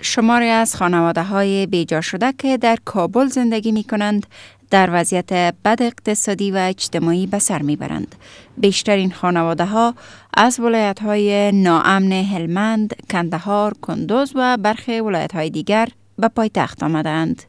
شماری از خانواده های بیجا شده که در کابل زندگی می کنند در وضعیت بد اقتصادی و اجتماعی به سر می برند. بیشترین خانواده ها از ولایت های ناامن هلمند، کندهار، کندوز و برخی ولایت های دیگر به پایتخت آمدند.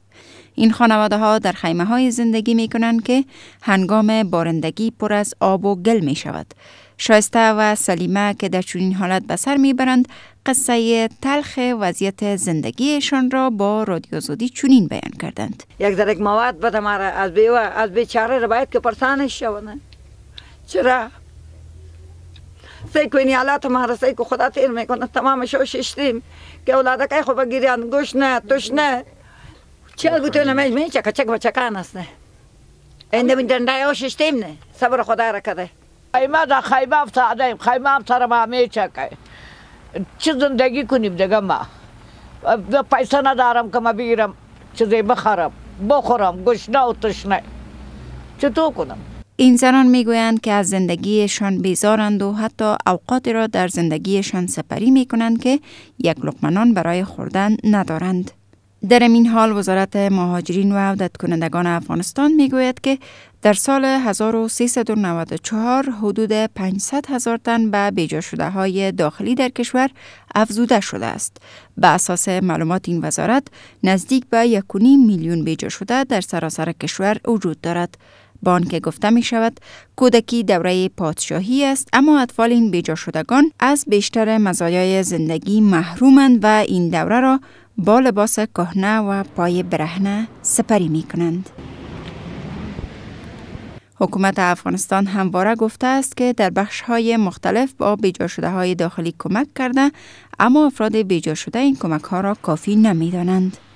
این خانواده ها در خیمه های زندگی می کنند که هنگام بارندگی پر از آب و گل می شود. شایسته و سلیمه که در چنین حالت به سر برند قصه تلخ وضعیت زندگیشان را با رادیو زودی چنین بیان کردند یک در مواد بده مرا از بیوه، از بیچاره را باید که پرسانش شوند چرا سعی این حالات ما را سعی که خدا تیر میکنه تمام شو ششتیم که اولادکای که خوب گوش نه توش نه چه گوتو نمیز می چکا چک بچکان است نه این می دنده او ششتیم نه صبر خدا را کده خیمه دا خیمه افتاده خیمه افتاده ما می چکه چی زندگی کنیم دیگه ما پیسه ندارم که ما بگیرم چیزی بخرم بخورم گشنه و تشنه چطور کنم این زنان میگویند که از زندگیشان بیزارند و حتی اوقات را در زندگیشان سپری می کنند که یک لقمنان برای خوردن ندارند. در این حال وزارت مهاجرین و عودت کنندگان افغانستان میگوید که در سال 1394 حدود 500 هزار تن به بیجا شده های داخلی در کشور افزوده شده است. به اساس معلومات این وزارت نزدیک به 1.5 میلیون بیجا شده در سراسر کشور وجود دارد. با آنکه گفته می شود کودکی دوره پادشاهی است اما اطفال این بیجا شدگان از بیشتر مزایای زندگی محرومند و این دوره را با لباس کهنه و پای برهنه سپری می کنند. حکومت افغانستان همواره گفته است که در بخش های مختلف با بیجا شده های داخلی کمک کرده اما افراد بیجا شده این کمک ها را کافی نمی دانند.